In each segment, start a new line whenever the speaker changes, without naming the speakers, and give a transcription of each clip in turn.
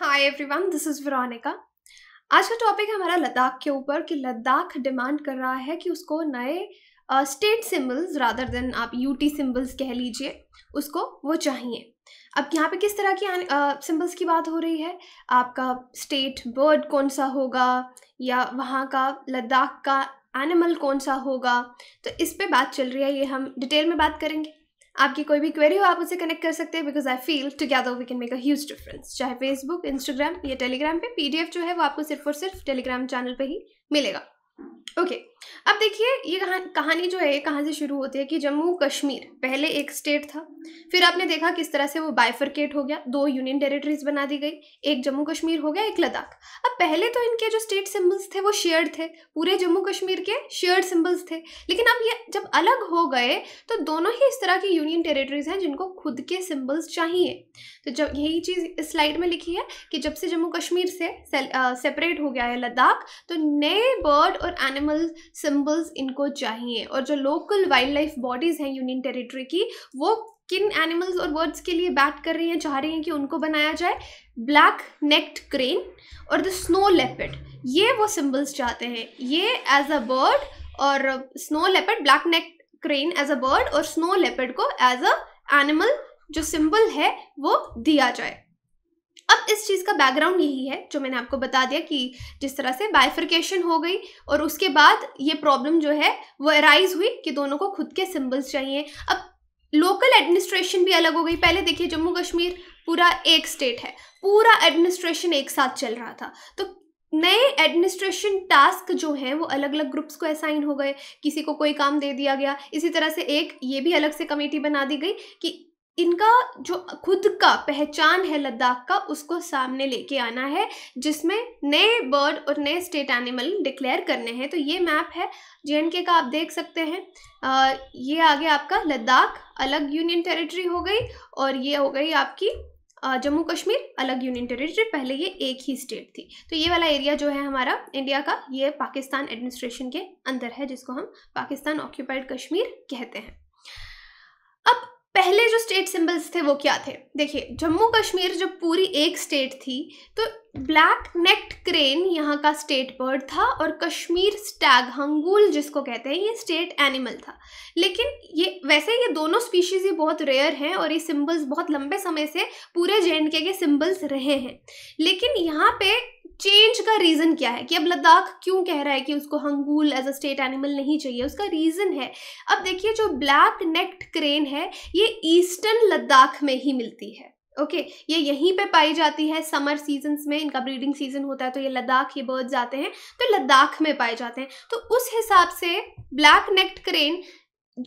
Hi everyone this is Veronica आज का topic हमारा लद्दाख के ऊपर कि लद्दाख डिमांड कर रहा है कि उसको नए स्टेट सिम्बल्स रादर देन आप यूटी सिम्बल्स कह लीजिए उसको वो चाहिए अब यहाँ पे किस तरह की सिम्बल्स uh, की बात हो रही है आपका स्टेट बर्ड कौन सा होगा या वहाँ का लद्दाख का एनिमल कौन सा होगा तो इस पर बात चल रही है ये हम डिटेल में बात करेंगे आपकी कोई भी क्वेरी हो आप उसे कनेक्ट कर सकते हैं because I feel together we can make a huge difference चाहे फेसबुक इंस्टाग्राम या टेलीग्राम पे पीडीएफ जो है वो आपको सिर्फ और सिर्फ टेलीग्राम चैनल पे ही मिलेगा ओके okay. अब देखिए ये कहानी कहानी जो है कहाँ से शुरू होती है कि जम्मू कश्मीर पहले एक स्टेट था फिर आपने देखा किस तरह से वो बाइफरकेट हो गया दो यूनियन टेरिटरीज बना दी गई एक जम्मू कश्मीर हो गया एक लद्दाख अब पहले तो इनके जो स्टेट सिम्बल्स थे वो शेयर्ड थे पूरे जम्मू कश्मीर के शेयर्ड सिम्बल्स थे लेकिन अब ये जब अलग हो गए तो दोनों ही इस तरह की यूनियन टेरेटरीज हैं जिनको खुद के सिम्बल्स चाहिए तो जब यही चीज़ इस स्लाइड में लिखी है कि जब से जम्मू कश्मीर से सेपरेट हो गया है लद्दाख तो नए बर्ड और एनिमल्स सिम्बल्स इनको चाहिए और जो लोकल वाइल्ड लाइफ बॉडीज़ हैं यूनियन टेरिटरी की वो किन एनिमल्स और बर्ड्स के लिए बात कर रही हैं चाह रही हैं कि उनको बनाया जाए ब्लैक नेक्ड क्रेन और द स्नो लेपिड ये वो सिम्बल्स चाहते हैं ये एज अ बर्ड और snow leopard black neck crane as a bird और स्नो लेपिड को एज अ एनिमल जो सिंबल है वो दिया जाए अब इस चीज़ का बैकग्राउंड यही है जो मैंने आपको बता दिया कि जिस तरह से बाइफिकेशन हो गई और उसके बाद ये प्रॉब्लम जो है वो अराइज हुई कि दोनों को खुद के सिम्बल्स चाहिए अब लोकल एडमिनिस्ट्रेशन भी अलग हो गई पहले देखिए जम्मू कश्मीर पूरा एक स्टेट है पूरा एडमिनिस्ट्रेशन एक साथ चल रहा था तो नए एडमिनिस्ट्रेशन टास्क जो हैं वो अलग अलग ग्रुप्स को असाइन हो गए किसी को कोई काम दे दिया गया इसी तरह से एक ये भी अलग से कमेटी बना दी गई कि इनका जो खुद का पहचान है लद्दाख का उसको सामने लेके आना है जिसमें नए बर्ड और नए स्टेट एनिमल डिक्लेयर करने हैं तो ये मैप है जे का आप देख सकते हैं आ, ये आगे आपका लद्दाख अलग यूनियन टेरिटरी हो गई और ये हो गई आपकी जम्मू कश्मीर अलग यूनियन टेरिटरी पहले ये एक ही स्टेट थी तो ये वाला एरिया जो है हमारा इंडिया का ये पाकिस्तान एडमिनिस्ट्रेशन के अंदर है जिसको हम पाकिस्तान ऑक्यूपाइड कश्मीर कहते हैं पहले जो स्टेट सिंबल्स थे वो क्या थे देखिए जम्मू कश्मीर जब पूरी एक स्टेट थी तो ब्लैक नेक्ट क्रेन यहाँ का स्टेट बर्ड था और कश्मीर स्टैग हंगूल जिसको कहते हैं ये स्टेट एनिमल था लेकिन ये वैसे ये दोनों स्पीशीज़ ही बहुत रेयर हैं और ये सिंबल्स बहुत लंबे समय से पूरे जे के सिंबल्स रहे हैं लेकिन यहाँ पे चेंज का रीज़न क्या है कि अब लद्दाख क्यों कह रहा है कि उसको hangul as a state animal नहीं चाहिए उसका रीज़न है अब देखिए जो ब्लैक नेक्ट क्रेन है ये ईस्टर्न लद्दाख में ही मिलती है ओके okay, ये यहीं पे पाई जाती है समर सीजन्स में इनका ब्रीडिंग सीजन होता है तो ये लद्दाख ये बर्ड्स आते हैं तो लद्दाख में पाए जाते हैं तो उस हिसाब से black necked crane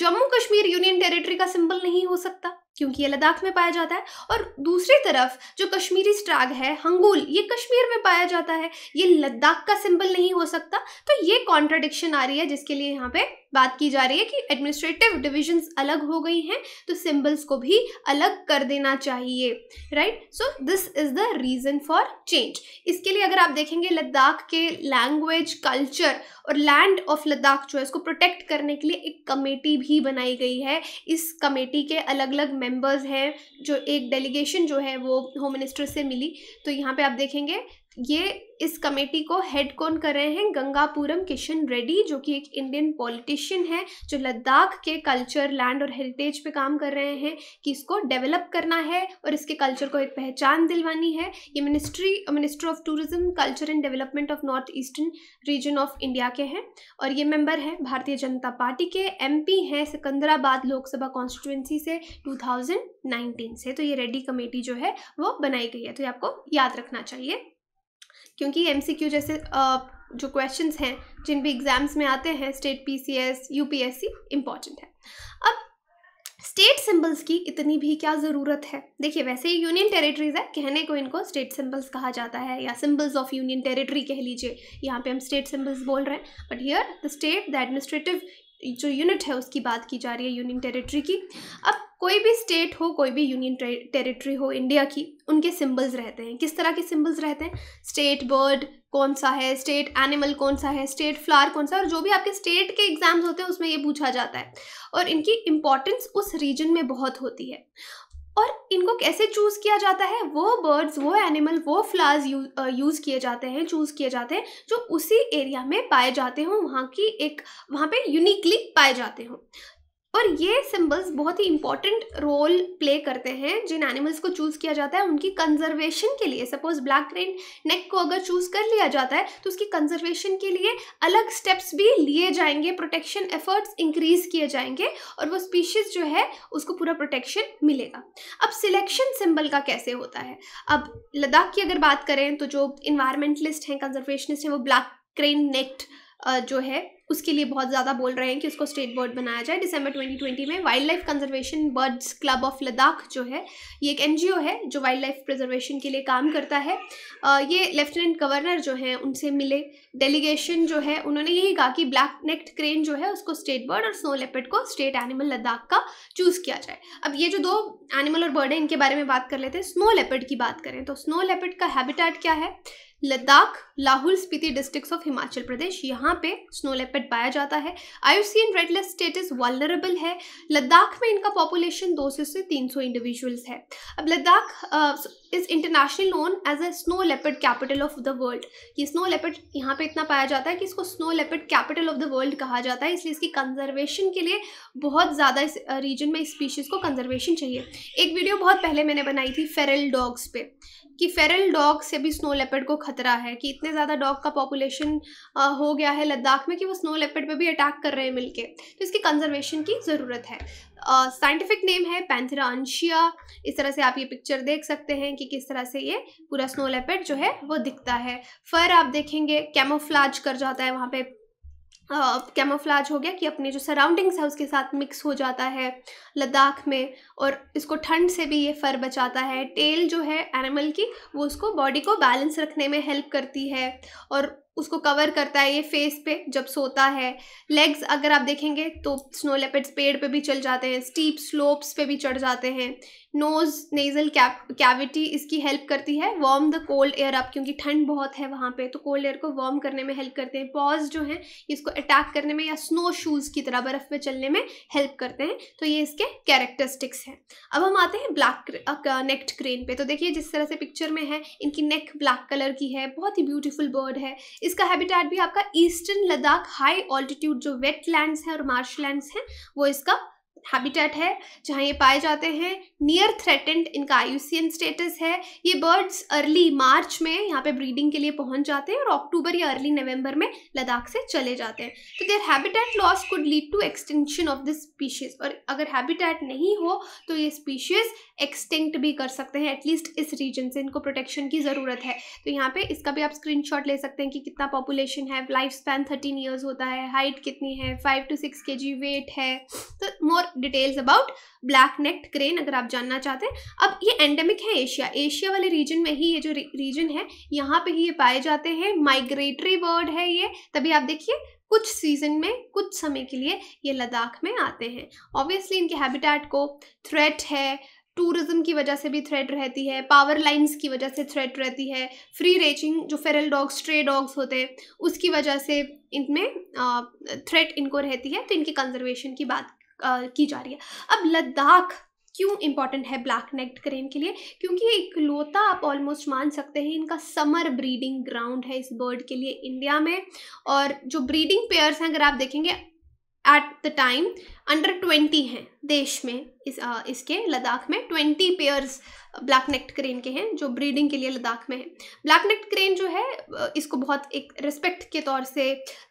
Jammu Kashmir union territory का सिंबल नहीं हो सकता क्योंकि ये लद्दाख में पाया जाता है और दूसरी तरफ जो कश्मीरी स्ट्राग है हंगूल ये कश्मीर में पाया जाता है ये लद्दाख का सिंबल नहीं हो सकता तो ये कॉन्ट्राडिक्शन आ रही है जिसके लिए यहाँ पे बात की जा रही है कि एडमिनिस्ट्रेटिव डिविजन्स अलग हो गई हैं तो सिंबल्स को भी अलग कर देना चाहिए right so this is the reason for change इसके लिए अगर आप देखेंगे लद्दाख के लैंग्वेज कल्चर और लैंड ऑफ लद्दाख जो है इसको प्रोटेक्ट करने के लिए एक कमेटी भी बनाई गई है इस कमेटी के अलग अलग मेंबर्स हैं जो एक डेलीगेशन जो है वो होम मिनिस्टर से मिली तो यहाँ पे आप देखेंगे ये इस कमेटी को हेड कौन कर रहे हैं गंगापुरम किशन रेड्डी जो कि एक इंडियन पॉलिटिशियन है जो लद्दाख के कल्चर लैंड और हेरिटेज पे काम कर रहे हैं कि इसको डेवलप करना है और इसके कल्चर को एक पहचान दिलवानी है ये ministry minister of tourism culture and development of north eastern region of India के हैं और ये मेम्बर हैं भारतीय जनता पार्टी के एम हैं सिकंदराबाद लोकसभा कॉन्स्टिट्यूंसी से टू से तो ये रेड्डी कमेटी जो है वो बनाई गई है तो ये आपको याद रखना चाहिए क्योंकि क्यू जैसे जो क्वेश्चन हैं जिन भी एग्ज़ाम्स में आते हैं state P P C S U S C important है अब स्टेट सिंबल्स की इतनी भी क्या ज़रूरत है देखिए वैसे ही यूनियन टेरिटरीज है कहने को इनको स्टेट सिंबल्स कहा जाता है या सिंबल्स ऑफ यूनियन टेरिटरी कह लीजिए यहाँ पे हम स्टेट सिंबल्स बोल रहे हैं but here the state the administrative जो यूनिट है उसकी बात की जा रही है यूनियन टेरिटरी की अब कोई भी स्टेट हो कोई भी यूनियन टेरिटरी हो इंडिया की उनके सिंबल्स रहते हैं किस तरह के सिंबल्स रहते हैं स्टेट बर्ड कौन सा है स्टेट एनिमल कौन सा है स्टेट फ्लावर कौन सा है और जो भी आपके स्टेट के एग्जाम्स होते हैं उसमें ये पूछा जाता है और इनकी इंपॉर्टेंस उस रीजन में बहुत होती है और इनको कैसे चूज़ किया जाता है वो बर्ड्स वो एनिमल वो फ्लावर्स यूज़ किए जाते हैं चूज़ किए जाते हैं जो उसी एरिया में पाए जाते हों वहाँ की एक वहाँ पे यूनिकली पाए जाते हों और ये सिंबल्स बहुत ही इंपॉर्टेंट रोल प्ले करते हैं जिन एनिमल्स को चूज़ किया जाता है उनकी कंजर्वेशन के लिए सपोज ब्लैक रेन नेक को अगर चूज़ कर लिया जाता है तो उसकी कंजर्वेशन के लिए अलग स्टेप्स भी लिए जाएंगे प्रोटेक्शन एफर्ट्स इंक्रीज किए जाएंगे और वो स्पीशीज़ जो है उसको पूरा प्रोटेक्शन मिलेगा अब सिलेक्शन सिंबल का कैसे होता है अब लद्दाख की अगर बात करें तो जो इन्वायरमेंटलिस्ट हैं कंजर्वेशनिस्ट हैं वो ब्लैक क्रेन नेक्ट जो है उसके लिए बहुत ज़्यादा बोल रहे हैं कि उसको स्टेट बर्ड बनाया जाए दिसंबर 2020 में wildlife conservation birds club of Ladakh जो है ये एक एनजीओ है जो वाइल्ड लाइफ प्रिजर्वेशन के लिए काम करता है ये लेफ्टिनेंट गवर्नर जो हैं उनसे मिले डेलीगेशन जो है उन्होंने यही कहा कि ब्लैक नेक्ट क्रेन जो है उसको स्टेट बर्ड और स्नो लेपेड को स्टेट एनिमल लद्दाख का चूज़ किया जाए अब ये जो दो एनिमल और बर्ड हैं इनके बारे में बात कर लेते हैं स्नो लेपेड की बात करें तो स्नो लेपेड का हैबिटाट क्या है लद्दाख लाहौल स्पीति डिस्ट्रिक्ट्स ऑफ हिमाचल प्रदेश यहाँ पे स्नो लेपेड पाया जाता है IUCN red list status vulnerable है लद्दाख में इनका पॉपुलेशन 200 से 300 इंडिविजुअल्स है अब Ladakh is international known as a snow leopard capital of the world ये स्नो लेपेड यहाँ पे इतना पाया जाता है कि इसको snow leopard capital of the world कहा जाता है इसलिए इसकी कंजर्वेशन के लिए बहुत ज़्यादा इस रीजन में इस स्पीशीज़ को कंजर्वेशन चाहिए एक वीडियो बहुत पहले मैंने बनाई थी फेरल डॉग्स पे कि फेरल डॉग से भी स्नो लेपर्ड को खतरा है कि इतने ज़्यादा डॉग का पॉपुलेशन हो गया है लद्दाख में कि वो स्नो लेपर्ड पे भी अटैक कर रहे हैं मिलके तो इसकी कंजर्वेशन की ज़रूरत है साइंटिफिक नेम है पैंथरा अंशिया इस तरह से आप ये पिक्चर देख सकते हैं कि किस तरह से ये पूरा स्नो लेपर्ड जो है वो दिखता है फर आप देखेंगे कैमोफ्लाज कर जाता है वहाँ पे कैमोफ्लाज हाँ, हो गया कि अपने जो सराउंडिंग्स है उसके साथ मिक्स हो जाता है लद्दाख में और इसको ठंड से भी ये फर बचाता है टेल जो है एनिमल की वो उसको बॉडी को बैलेंस रखने में हेल्प करती है और उसको कवर करता है ये फेस पे जब सोता है लेग्स अगर आप देखेंगे तो स्नो लेपेड्स पेड़ पे भी चल जाते हैं स्टीप स्लोप्स पे भी चढ़ जाते हैं नोज़ नेज़ल कैविटी इसकी हेल्प करती है warm the cold air up क्योंकि ठंड बहुत है वहाँ पे तो कोल्ड एयर को वार्म करने में हेल्प करते हैं पॉज जो हैं इसको अटैक करने में या स्नो शूज़ की तरह बर्फ़ में चलने में हेल्प करते हैं तो ये इसके कैरेक्टरिस्टिक्स हैं अब हम आते हैं ब्लैक नेक्ट क्रेन पे तो देखिए जिस तरह से पिक्चर में है इनकी नेक ब्लैक कलर की है बहुत ही ब्यूटीफुल बर्ड है इसका हैबिटेट भी आपका ईस्टर्न लद्दाख हाई ऑल्टीट्यूड जो वेट लैंड्स हैं और मार्श लैंड्स हैं वो इसका हैबिटेट है जहाँ ये पाए जाते हैं नियर थ्रेटेंड इनका आयुसियन स्टेटस है ये बर्ड्स अर्ली मार्च में यहाँ पे ब्रीडिंग के लिए पहुँच जाते हैं और अक्टूबर या अर्ली नवंबर में लद्दाख से चले जाते हैं तो their habitat loss could lead to extension of this species और अगर हैबिटेट नहीं हो तो ये स्पीशीज़ एक्सटिंक्ट भी कर सकते हैं एटलीस्ट इस रीजन से इनको प्रोटेक्शन की ज़रूरत है तो यहाँ पर इसका भी आप स्क्रीन ले सकते हैं कि कितना पॉपुलेशन है लाइफ स्पैन थर्टीन ईयर्स होता है हाइट कितनी है फाइव टू सिक्स के जी वेट है तो more details about black necked crane अगर आप जानना चाहते हैं अब ये एंडेमिक है एशिया एशिया वाले रीजन में ही ये जो रीजन है यहाँ पे ही ये पाए जाते हैं माइग्रेटरी बर्ड है ये तभी आप देखिए कुछ सीजन में कुछ समय के लिए ये लद्दाख में आते हैं ऑब्वियसली इनके हैबिटेट को थ्रेट है टूरिज्म की वजह से भी थ्रेट रहती है पावर लाइंस की वजह से थ्रेट रहती है फ्री रेचिंग जो फेरल डॉग्स स्ट्रे डॉग्स होते हैं उसकी वजह से इनमें थ्रेट इनको रहती है तो इनके कंजर्वेशन की बात की जा रही है अब लद्दाख क्यों इम्पॉर्टेंट है ब्लैक नेक्ड क्रेन के लिए क्योंकि इकलौता आप ऑलमोस्ट मान सकते हैं इनका समर ब्रीडिंग ग्राउंड है इस बर्ड के लिए इंडिया में और जो ब्रीडिंग पेयर्स हैं अगर आप देखेंगे at the time under twenty हैं देश में इस आ, इसके लद्दाख में twenty pairs black necked crane के हैं जो ब्रीडिंग के लिए लद्दाख में है ब्लैक नेक्ट क्रेन जो है इसको बहुत एक रिस्पेक्ट के तौर से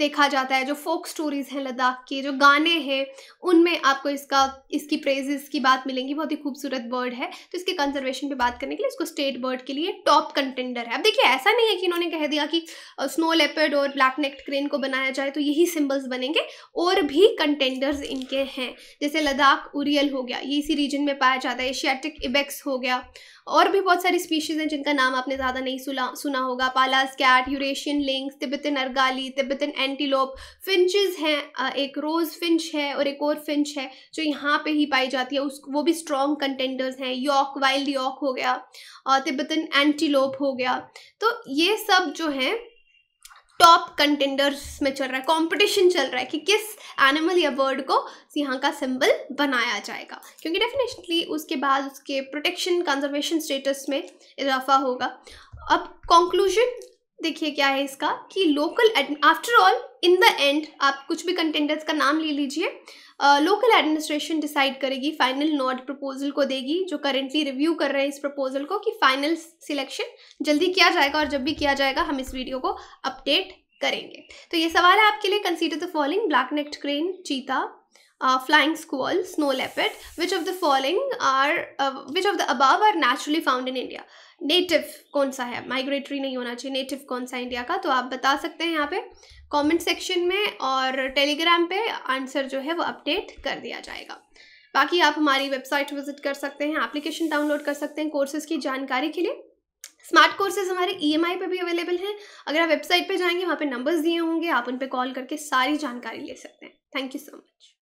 देखा जाता है जो फोक स्टोरीज हैं लद्दाख के जो गाने हैं उनमें आपको इसका इसकी प्रेजेस की बात मिलेंगी बहुत ही खूबसूरत बर्ड है तो इसके कंजर्वेशन पर बात करने के लिए इसको स्टेट बर्ड के लिए टॉप कंटेंडर है अब देखिए ऐसा नहीं है कि इन्होंने कह दिया कि स्नो लेपर्ड और ब्लैक नेक्ट क्रेन को बनाया जाए तो यही सिम्बल्स बनेंगे और भी कंटेंडर्स इनके जाते हैं जैसे लद्दाख उरियल हो गया ये इसी रीजन में पाया जाता है एशियाटिक इबेक्स हो गया और भी बहुत सारी स्पीशीज़ हैं जिनका नाम आपने ज़्यादा नहीं सुना सुना होगा Pallas cat Eurasian lynx Tibetan argali Tibetan antelope finches हैं एक रोज़ फिंच है और एक और फिंच है जो यहाँ पे ही पाई जाती है उस वो भी स्ट्रॉन्ग कंटेंडर्स हैं यॉक वाइल्ड यॉक हो गया तिब्बतन एंटीलोप हो गया तो ये सब जो हैं टॉप कंटेंडर्स में चल रहा है कंपटीशन चल रहा है कि किस एनिमल या बर्ड को यहाँ का सिंबल बनाया जाएगा क्योंकि डेफिनेटली उसके बाद उसके प्रोटेक्शन कंजर्वेशन स्टेटस में इजाफा होगा अब कंक्लूजन देखिए क्या है इसका कि local after all in the end आप कुछ भी कंटेंडर्स का नाम ले लीजिए लोकल एडमिनिस्ट्रेशन डिसाइड करेगी फाइनल नॉट प्रपोजल को देगी जो करेंटली रिव्यू कर रहे हैं इस प्रपोजल को कि फाइनल सिलेक्शन जल्दी किया जाएगा और जब भी किया जाएगा हम इस वीडियो को अपडेट करेंगे तो ये सवाल है आपके लिए consider the following black necked crane cheetah flying school snow leopard which of the following are which of the above are naturally found in India native कौन सा है माइग्रेटरी नहीं होना चाहिए नेटिव कौन सा इंडिया का तो आप बता सकते हैं यहाँ पे कमेंट सेक्शन में और टेलीग्राम पे आंसर जो है वो अपडेट कर दिया जाएगा बाकी आप हमारी वेबसाइट विजिट कर सकते हैं एप्लीकेशन डाउनलोड कर सकते हैं कोर्सेज़ की जानकारी के लिए स्मार्ट कोर्सेज हमारे ई एम आई पर भी अवेलेबल हैं अगर आप वेबसाइट पे जाएंगे वहाँ पे नंबर्स दिए होंगे आप उन पर कॉल करके सारी जानकारी ले सकते हैं थैंक यू सो मच